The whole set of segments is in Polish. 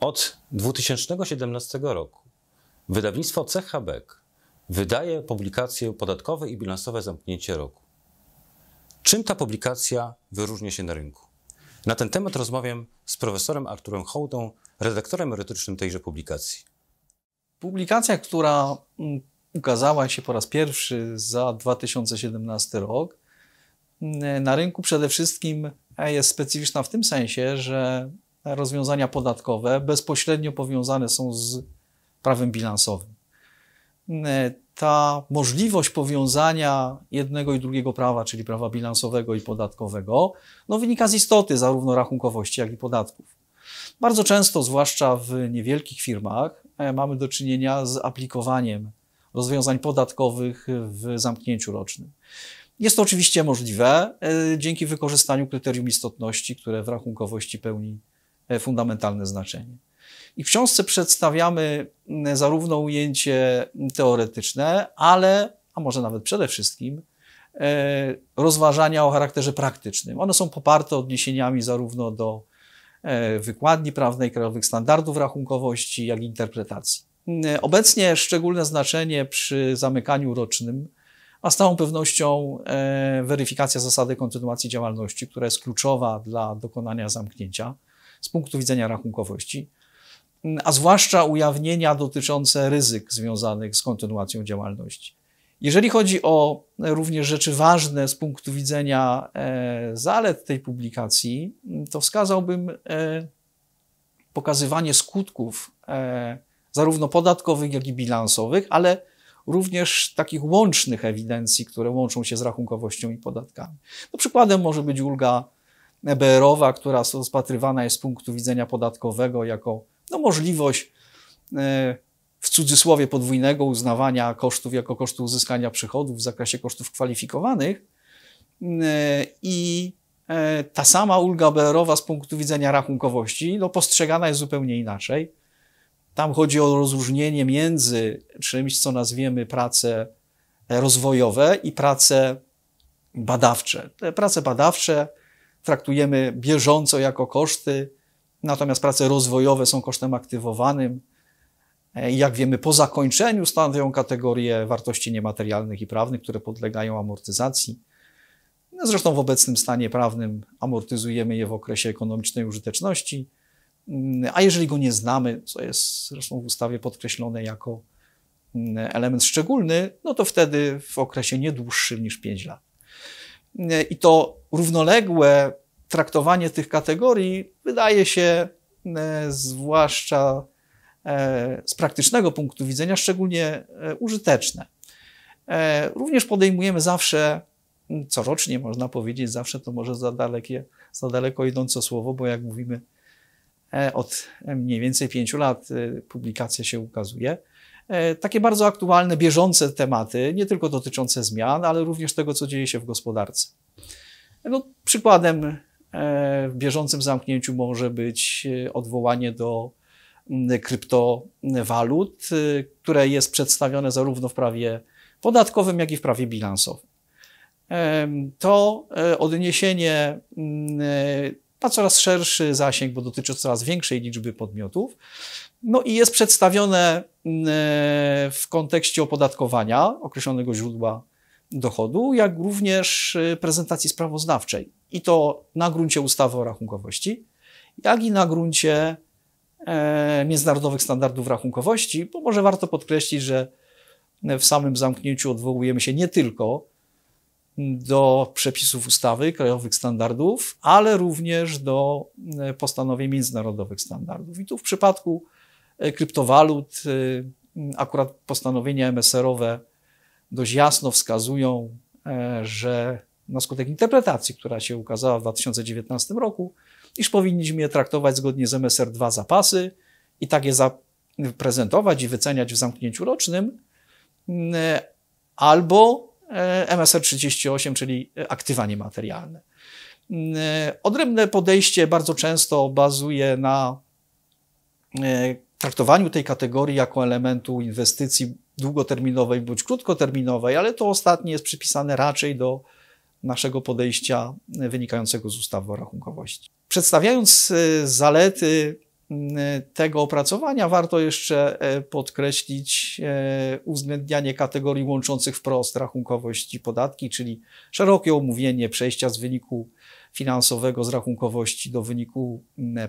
Od 2017 roku wydawnictwo CH Beck wydaje publikację podatkowe i bilansowe zamknięcie roku. Czym ta publikacja wyróżnia się na rynku? Na ten temat rozmawiam z profesorem Arturem Hołdą, redaktorem merytorycznym tejże publikacji. Publikacja, która mm, ukazała się po raz pierwszy za 2017 rok, mm, na rynku przede wszystkim e, jest specyficzna w tym sensie, że rozwiązania podatkowe bezpośrednio powiązane są z prawem bilansowym. E, ta możliwość powiązania jednego i drugiego prawa, czyli prawa bilansowego i podatkowego, no wynika z istoty zarówno rachunkowości, jak i podatków. Bardzo często, zwłaszcza w niewielkich firmach, e, mamy do czynienia z aplikowaniem rozwiązań podatkowych w zamknięciu rocznym. Jest to oczywiście możliwe e, dzięki wykorzystaniu kryterium istotności, które w rachunkowości pełni E, fundamentalne znaczenie. I w książce przedstawiamy mm, zarówno ujęcie teoretyczne, ale, a może nawet przede wszystkim, e, rozważania o charakterze praktycznym. One są poparte odniesieniami zarówno do e, wykładni prawnej, krajowych standardów rachunkowości, jak i interpretacji. Mm, obecnie szczególne znaczenie przy zamykaniu rocznym, a z całą pewnością weryfikacja zasady kontynuacji działalności, która jest kluczowa dla dokonania zamknięcia z punktu widzenia rachunkowości, a zwłaszcza ujawnienia dotyczące ryzyk związanych z kontynuacją działalności. Jeżeli chodzi o również rzeczy ważne z punktu widzenia e, zalet tej publikacji, to wskazałbym e, pokazywanie skutków e, zarówno podatkowych, jak i bilansowych, ale również takich łącznych ewidencji, które łączą się z rachunkowością i podatkami. No, przykładem może być ulga EBR-owa, która rozpatrywana jest z punktu widzenia podatkowego jako no, możliwość e, w cudzysłowie podwójnego uznawania kosztów jako kosztu uzyskania przychodów w zakresie kosztów kwalifikowanych e, i e, ta sama ulga BR-owa z punktu widzenia rachunkowości no, postrzegana jest zupełnie inaczej. Tam chodzi o rozróżnienie między czymś, co nazwiemy prace rozwojowe i prace badawcze. Te prace badawcze traktujemy bieżąco jako koszty, natomiast prace rozwojowe są kosztem aktywowanym. E, jak wiemy, po zakończeniu stanowią kategorie wartości niematerialnych i prawnych, które podlegają amortyzacji. No zresztą w obecnym stanie prawnym amortyzujemy je w okresie ekonomicznej użyteczności, mm, a jeżeli go nie znamy, co jest zresztą w ustawie podkreślone jako mm, element szczególny, no to wtedy w okresie nie dłuższym niż 5 lat. I to równoległe traktowanie tych kategorii wydaje się, e, zwłaszcza e, z praktycznego punktu widzenia, szczególnie e, użyteczne. Również podejmujemy zawsze, corocznie można powiedzieć, zawsze to może za, dalekie, za daleko idące słowo, bo jak mówimy, od mniej więcej pięciu lat publikacja się ukazuje E, takie bardzo aktualne, bieżące tematy, nie tylko dotyczące zmian, ale również tego, co dzieje się w gospodarce. No, przykładem e, w bieżącym zamknięciu może być e, odwołanie do kryptowalut, które jest przedstawione zarówno w prawie podatkowym, jak i w prawie bilansowym. To odniesienie ma coraz szerszy zasięg, bo dotyczy coraz większej liczby podmiotów. No i jest przedstawione mm, e, w kontekście opodatkowania określonego źródła dochodu, jak również e, prezentacji sprawozdawczej. I to na gruncie ustawy o rachunkowości, jak i na gruncie e, międzynarodowych standardów rachunkowości, bo może warto podkreślić, że w samym zamknięciu odwołujemy się nie tylko do przepisów ustawy, krajowych standardów, ale również do postanowień międzynarodowych standardów. I tu w przypadku E, kryptowalut. E, akurat postanowienia MSR-owe dość jasno wskazują, e, że na skutek interpretacji, która się ukazała w 2019 roku, iż powinniśmy je traktować zgodnie z MSR2 zapasy i tak je zaprezentować i wyceniać w zamknięciu rocznym, albo MSR38, czyli aktywa niematerialne. Odrębne podejście bardzo często bazuje na traktowaniu tej kategorii jako elementu inwestycji długoterminowej bądź krótkoterminowej, ale to ostatnie jest przypisane raczej do naszego podejścia wynikającego z ustawy o rachunkowości. Przedstawiając y, zalety y, tego opracowania, warto jeszcze y, podkreślić uwzględnianie kategorii łączących wprost rachunkowość i podatki, czyli szerokie omówienie przejścia z wyniku finansowego z rachunkowości do wyniku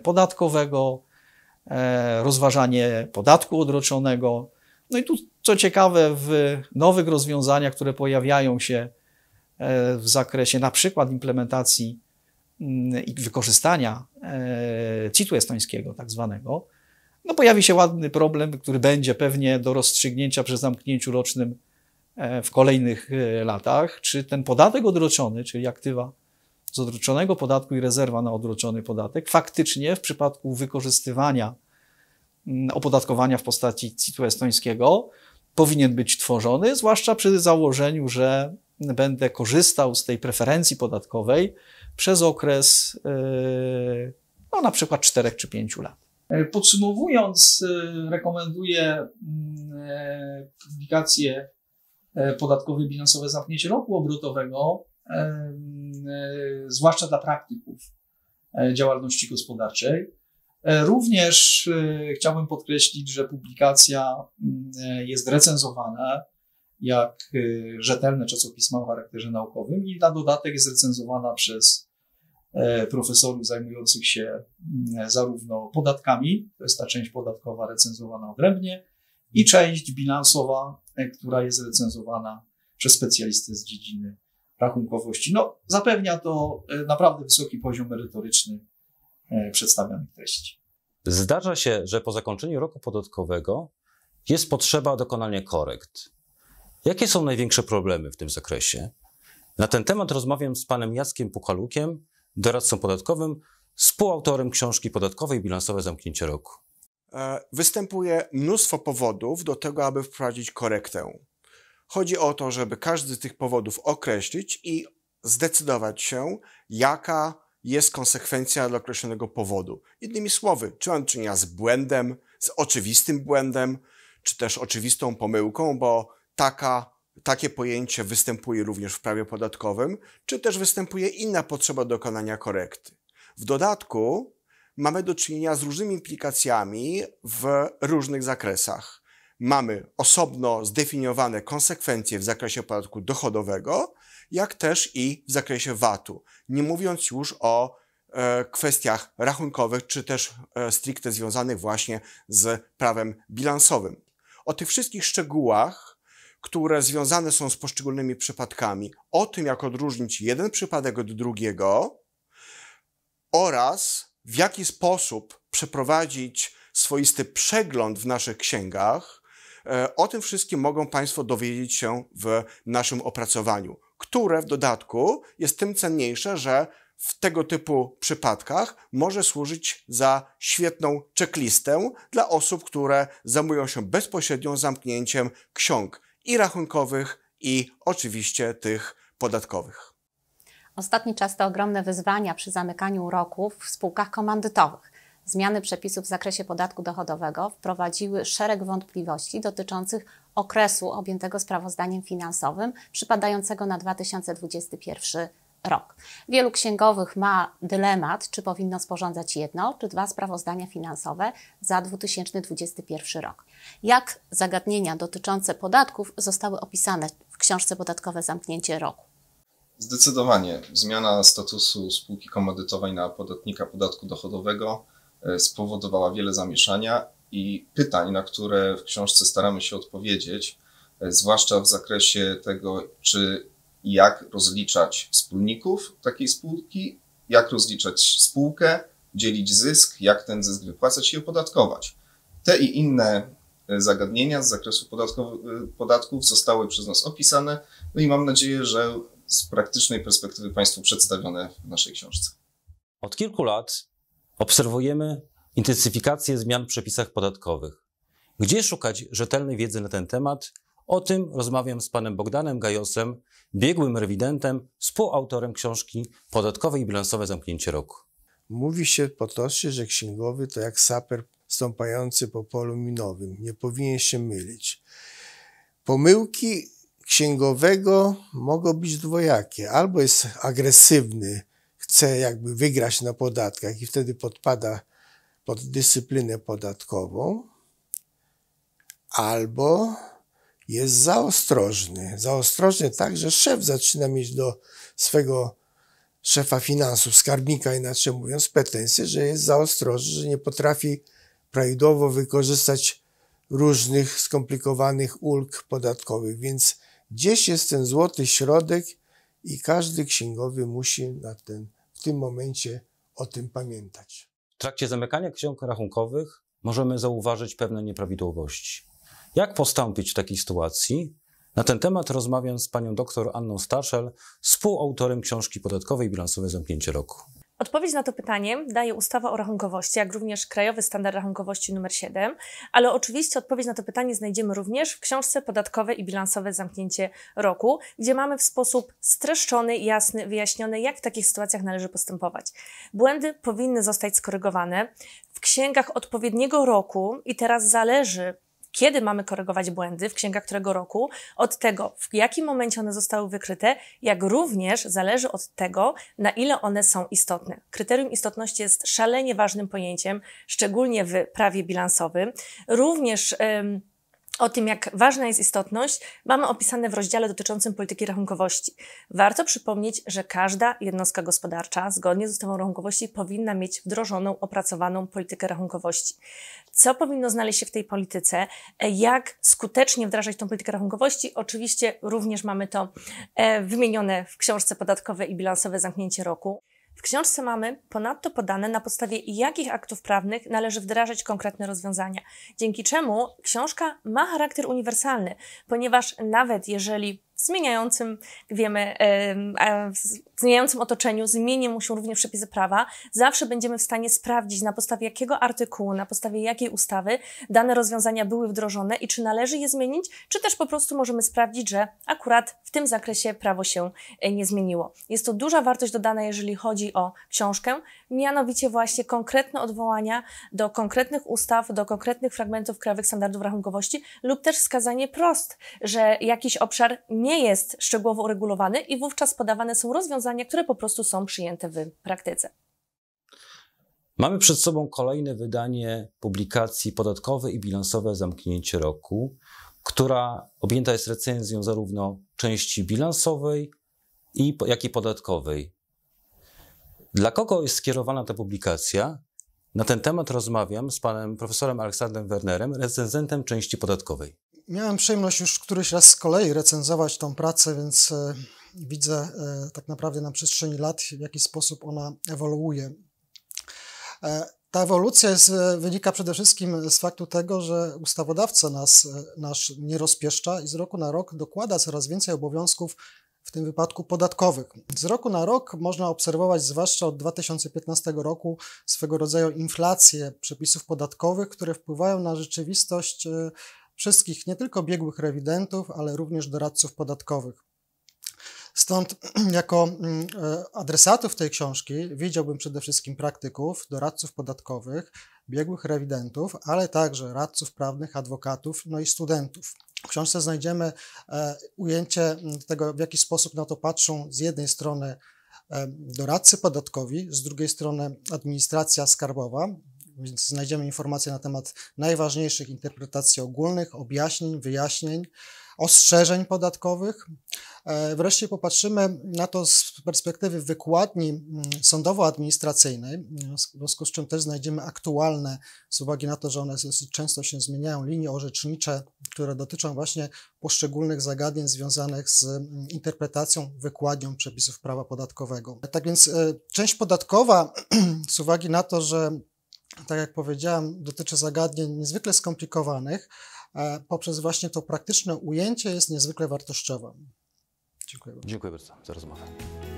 podatkowego, E, rozważanie podatku odroczonego. No i tu, co ciekawe, w nowych rozwiązaniach, które pojawiają się e, w zakresie na przykład implementacji mm, i wykorzystania e, CIT-u estońskiego, tak zwanego, no pojawi się ładny problem, który będzie pewnie do rozstrzygnięcia przy zamknięciu rocznym w kolejnych latach, czy ten podatek odroczony, czyli aktywa z odroczonego podatku i rezerwa na odroczony podatek, faktycznie w przypadku wykorzystywania mm, opodatkowania w postaci CIT-u estońskiego powinien być tworzony, zwłaszcza przy założeniu, że będę korzystał z tej preferencji podatkowej przez okres yy, no, na przykład 4 czy 5 lat. E, podsumowując, e, rekomenduję mm, e, publikację podatkowe bilansowe zamknięcie roku obrotowego E, zwłaszcza dla praktyków e, działalności gospodarczej. E, również chciałbym podkreślić, że publikacja mm, jest recenzowana jak rzetelne czasopisma o charakterze naukowym i na dodatek jest recenzowana przez profesorów zajmujących się mm, zarówno podatkami, to jest ta część podatkowa recenzowana odrębnie, i część bilansowa, która jest recenzowana przez specjalistę z dziedziny rachunkowości. No, zapewnia to e, naprawdę wysoki poziom merytoryczny e, przedstawianych treści. Zdarza się, że po zakończeniu roku podatkowego jest potrzeba dokonania korekt. Jakie są największe problemy w tym zakresie? Na ten temat rozmawiam z panem Jackiem Pukalukiem, doradcą podatkowym, współautorem książki podatkowej Bilansowe Zamknięcie Roku. E, występuje mnóstwo powodów do tego, aby wprowadzić korektę. Chodzi o to, żeby każdy z tych powodów określić i zdecydować się, jaka jest konsekwencja dla określonego powodu. Innymi słowy, czy mam do czynienia z błędem, z oczywistym błędem, czy też oczywistą pomyłką, bo taka, takie pojęcie występuje również w prawie podatkowym, czy też występuje inna potrzeba dokonania korekty. W dodatku mamy do czynienia z różnymi implikacjami w różnych zakresach mamy osobno zdefiniowane konsekwencje w zakresie podatku dochodowego, jak też i w zakresie VAT-u. Nie mówiąc już o e, kwestiach rachunkowych, czy też e, stricte związanych właśnie z prawem bilansowym. O tych wszystkich szczegółach, które związane są z poszczególnymi przypadkami, o tym, jak odróżnić jeden przypadek od drugiego oraz w jaki sposób przeprowadzić swoisty przegląd w naszych księgach, E, o tym wszystkim mogą Państwo dowiedzieć się w naszym opracowaniu, które w dodatku jest tym cenniejsze, że w tego typu przypadkach może służyć za świetną checklistę dla osób, które zajmują się bezpośrednio zamknięciem ksiąg i rachunkowych, i oczywiście tych podatkowych. Ostatni czas to ogromne wyzwania przy zamykaniu roków w spółkach komandytowych zmiany przepisów w zakresie podatku dochodowego wprowadziły szereg wątpliwości dotyczących okresu objętego sprawozdaniem finansowym przypadającego na 2021 rok. Wielu księgowych ma dylemat, czy powinno sporządzać jedno czy dwa sprawozdania finansowe za 2021 rok. Jak zagadnienia dotyczące podatków zostały opisane w książce podatkowe Zamknięcie roku? Zdecydowanie zmiana statusu spółki komandytowej na podatnika podatku dochodowego E, spowodowała wiele zamieszania i pytań, na które w książce staramy się odpowiedzieć, e, zwłaszcza w zakresie tego, czy jak rozliczać wspólników takiej spółki, jak rozliczać spółkę, dzielić zysk, jak ten zysk wypłacać i opodatkować. Te i inne e, zagadnienia z zakresu podatków zostały przez nas opisane, no i mam nadzieję, że z praktycznej perspektywy Państwu przedstawione w naszej książce. Od kilku lat Obserwujemy intensyfikację zmian w przepisach podatkowych. Gdzie szukać rzetelnej wiedzy na ten temat? O tym rozmawiam z panem Bogdanem Gajosem, biegłym rewidentem, współautorem książki Podatkowe i bilansowe zamknięcie roku. Mówi się potocznie, że księgowy to jak saper stąpający po polu minowym. Nie powinien się mylić. Pomyłki księgowego mogą być dwojakie. Albo jest agresywny chce jakby wygrać na podatkach i wtedy podpada pod dyscyplinę podatkową, albo jest zaostrożny. Zaostrożny tak, że szef zaczyna mieć do swego szefa finansów, skarbnika inaczej mówiąc, pretensje, że jest zaostrożny, że nie potrafi prawidłowo wykorzystać różnych skomplikowanych ulg podatkowych. Więc gdzieś jest ten złoty środek i każdy księgowy musi na ten w tym momencie o tym pamiętać. W trakcie zamykania ksiąg rachunkowych możemy zauważyć pewne nieprawidłowości. Jak postąpić w takiej sytuacji? Na ten temat rozmawiam z panią dr Anną Staszel, współautorem książki podatkowej bilansowe Zamknięcie Roku. Odpowiedź na to pytanie daje ustawa o rachunkowości, jak również Krajowy Standard Rachunkowości nr 7, ale oczywiście odpowiedź na to pytanie znajdziemy również w książce podatkowe i bilansowe zamknięcie roku, gdzie mamy w sposób streszczony, jasny, wyjaśniony, jak w takich sytuacjach należy postępować. Błędy powinny zostać skorygowane. W księgach odpowiedniego roku i teraz zależy kiedy mamy korygować błędy, w księgach którego roku, od tego, w jakim momencie one zostały wykryte, jak również zależy od tego, na ile one są istotne. Kryterium istotności jest szalenie ważnym pojęciem, szczególnie w prawie bilansowym. Również o tym, jak ważna jest istotność, mamy opisane w rozdziale dotyczącym polityki rachunkowości. Warto przypomnieć, że każda jednostka gospodarcza, zgodnie z ustawą rachunkowości, powinna mieć wdrożoną, opracowaną politykę rachunkowości. Co powinno znaleźć się w tej polityce? E, jak skutecznie wdrażać tą politykę rachunkowości? Oczywiście również mamy to e, wymienione w książce podatkowe i bilansowe zamknięcie roku. W książce mamy ponadto podane, na podstawie jakich aktów prawnych należy wdrażać konkretne rozwiązania, dzięki czemu książka ma charakter uniwersalny, ponieważ nawet jeżeli zmieniającym, wiemy, e, zmieniającym otoczeniu, zmienią się również przepisy prawa, zawsze będziemy w stanie sprawdzić na podstawie jakiego artykułu, na podstawie jakiej ustawy dane rozwiązania były wdrożone i czy należy je zmienić, czy też po prostu możemy sprawdzić, że akurat w tym zakresie prawo się e, nie zmieniło. Jest to duża wartość dodana, jeżeli chodzi o książkę, mianowicie właśnie konkretne odwołania do konkretnych ustaw, do konkretnych fragmentów krajowych standardów rachunkowości lub też wskazanie prost, że jakiś obszar nie jest szczegółowo uregulowany i wówczas podawane są rozwiązania, które po prostu są przyjęte w praktyce. Mamy przed sobą kolejne wydanie publikacji podatkowe i bilansowe zamknięcie roku, która objęta jest recenzją zarówno części bilansowej, i jak i podatkowej. Dla kogo jest skierowana ta publikacja? Na ten temat rozmawiam z panem profesorem Aleksandrem Wernerem, recenzentem części podatkowej. Miałem przyjemność już któryś raz z kolei recenzować tą pracę, więc e, widzę e, tak naprawdę na przestrzeni lat, w jaki sposób ona ewoluuje. E, ta ewolucja jest, wynika przede wszystkim z faktu tego, że ustawodawca nas, nas nie rozpieszcza i z roku na rok dokłada coraz więcej obowiązków w tym wypadku podatkowych. Z roku na rok można obserwować, zwłaszcza od 2015 roku, swego rodzaju inflację przepisów podatkowych, które wpływają na rzeczywistość e, wszystkich, nie tylko biegłych rewidentów, ale również doradców podatkowych. Stąd jako mm, e, adresatów tej książki widziałbym przede wszystkim praktyków, doradców podatkowych, biegłych rewidentów, ale także radców prawnych, adwokatów, no i studentów. W książce znajdziemy e, ujęcie tego, w jaki sposób na to patrzą z jednej strony e, doradcy podatkowi, z drugiej strony administracja skarbowa, więc znajdziemy informacje na temat najważniejszych interpretacji ogólnych, objaśnień, wyjaśnień, ostrzeżeń podatkowych. E, wreszcie popatrzymy na to z perspektywy wykładni mm, sądowo-administracyjnej, mm, w związku z czym też znajdziemy aktualne, z uwagi na to, że one dosyć często się zmieniają, linie orzecznicze, które dotyczą właśnie poszczególnych zagadnień związanych z mm, interpretacją, wykładnią przepisów prawa podatkowego. Tak więc e, część podatkowa, z uwagi na to, że tak jak powiedziałem, dotyczy zagadnień niezwykle skomplikowanych, E, poprzez właśnie to praktyczne ujęcie jest niezwykle wartościowe. Dziękuję bardzo. Dziękuję bardzo za rozmowę.